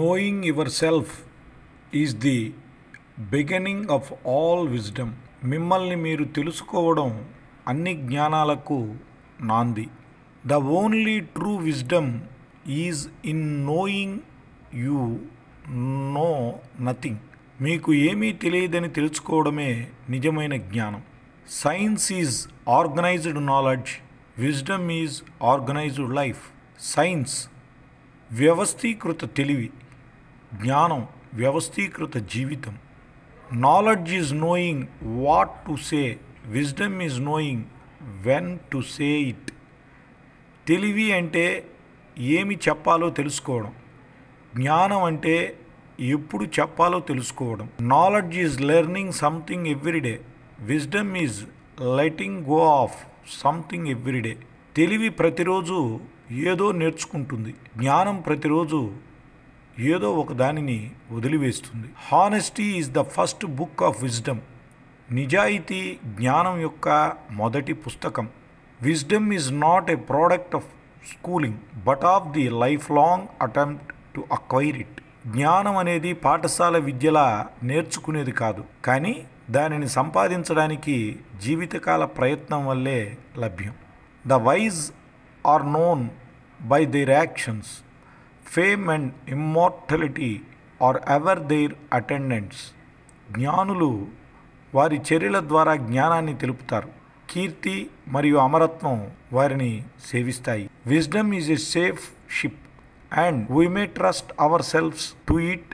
Knowing your self is the beginning of all wisdom మిమ్మల్ని మీరు తెలుసుకోవడం అన్ని జ్ఞానాలకు నాంది the only true wisdom is in knowing you know nothing మీకు ఏమీ తెలియదని తెలుసుకోవడమే నిజమైన జ్ఞానం science is organised knowledge wisdom is organised life science వ్యవస్థీకృత తెలివి జ్ఞానం వ్యవస్థీకృత జీవితం knowledge is knowing what to say wisdom is knowing when to say it తెలివి అంటే ఏమి చెప్పాలో తెలుసుకోవడం జ్ఞానం అంటే ఎప్పుడు చెప్పాలో తెలుసుకోవడం knowledge is learning something everyday wisdom is letting go of something everyday తెలివి ప్రతిరోజు ఏదో నేర్చుకుంటుంది జ్ఞానం ప్రతిరోజు ఏదో ఒక దానిని వదిలివేస్తుంది honesty is the first book of wisdom నిజాయితీ జ్ఞానం యొక్క మొదటి పుస్తకం wisdom is not a product of schooling but of the life long attempt to acquire it జ్ఞానం అనేది పాఠశాల విద్యలా నేర్చుకునేది కాదు కానీ దానిని సంపాదించడానికి జీవితకాల ప్రయత్నం వల్లే లభ్యం the wise are known by their actions. Fame and immortality are ever their attendants జ్ఞానులు వారి చర్యల ద్వారా జ్ఞానాన్ని తెలుపుతారు కీర్తి మరియు అమరత్వం వారిని సేవిస్తాయి wisdom is a safe ship and we may trust our selves to it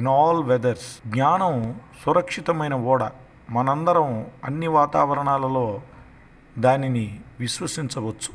in all weathers జ్ఞానం సురక్షితమైన ఓడ మనందరం అన్ని వాతావరణాలలో దానిని విశ్వసించవచ్చు